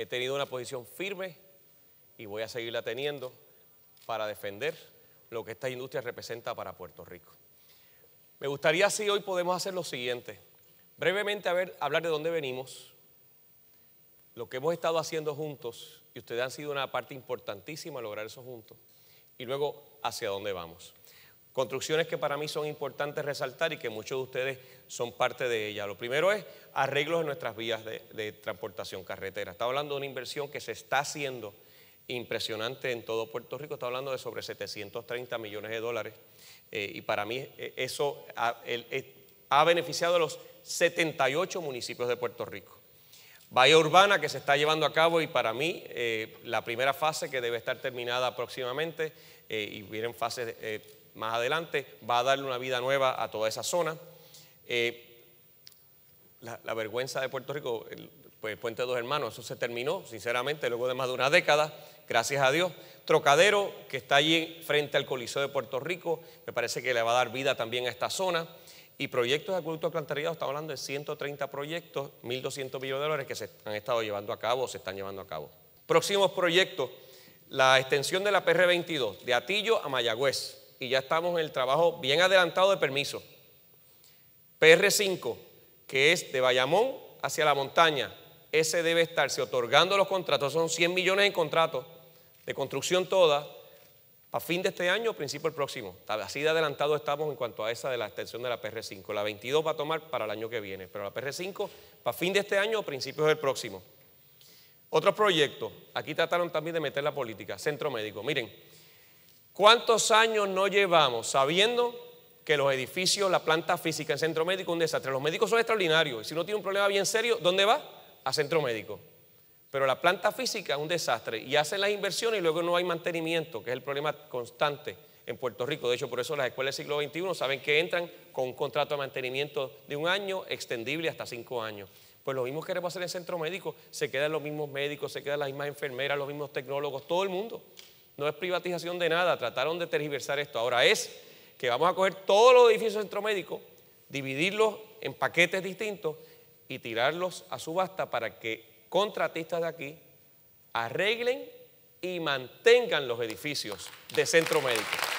He tenido una posición firme y voy a seguirla teniendo para defender lo que esta industria representa para Puerto Rico. Me gustaría si hoy podemos hacer lo siguiente. Brevemente hablar de dónde venimos, lo que hemos estado haciendo juntos, y ustedes han sido una parte importantísima lograr eso juntos, y luego hacia dónde vamos. Construcciones que para mí son importantes resaltar y que muchos de ustedes son parte de ella. Lo primero es arreglos en nuestras vías de, transportación carretera. Está hablando de una inversión que se está haciendo impresionante en todo Puerto Rico. Está hablando de sobre 730 millones de dólares. Eh, y para mí eh, eso eh, ha, beneficiado a los 78 municipios de Puerto Rico. Bahía Urbana que se está llevando a cabo y para mí la primera fase que debe estar terminada próximamente y vienen fases más adelante, va a darle una vida nueva a toda esa zona. Eh, la, vergüenza de Puerto Rico, el, pues, Puente de Dos Hermanos, eso se terminó, sinceramente, luego de más de una década, gracias a Dios. Trocadero, que está allí frente al Coliseo de Puerto Rico, me parece que le va a dar vida también a esta zona. Y proyectos de acueducto alcantarillado, estamos hablando de 130 proyectos, 1.200 millones de dólares que se han estado llevando a cabo o se están llevando a cabo. Próximos proyectos, la extensión de la PR22, de Atillo a Mayagüez y ya estamos en el trabajo bien adelantado de permiso. PR5, que es de Bayamón hacia la montaña, ese debe estarse otorgando los contratos. Son 100 millones en contratos de construcción toda para fin de este año o principio del próximo. Así de adelantado estamos en cuanto a esa de la extensión de la PR5. La 22 va a tomar para el año que viene, pero la PR5 para fin de este año o principios del próximo. Otro proyecto, aquí trataron también de meter la política, centro médico. Miren, ¿Cuántos años no llevamos sabiendo que los edificios, la planta física, en centro médico es un desastre? Los médicos son extraordinarios. Si no tiene un problema bien serio, ¿dónde va? A centro médico. Pero la planta física es un desastre y hacen las inversiones y luego no hay mantenimiento, que es el problema constante en Puerto Rico. De hecho, por eso las escuelas del siglo XXI saben que entran con un contrato de mantenimiento de un año, extendible hasta cinco años. Pues lo mismo queremos hacer en el centro médico. Se quedan los mismos médicos, se quedan las mismas enfermeras, los mismos tecnólogos, todo el mundo. No es privatización de nada, trataron de tergiversar esto. Ahora es que vamos a coger todos los edificios de centro médico, dividirlos en paquetes distintos y tirarlos a subasta para que contratistas de aquí arreglen y mantengan los edificios de centro médico.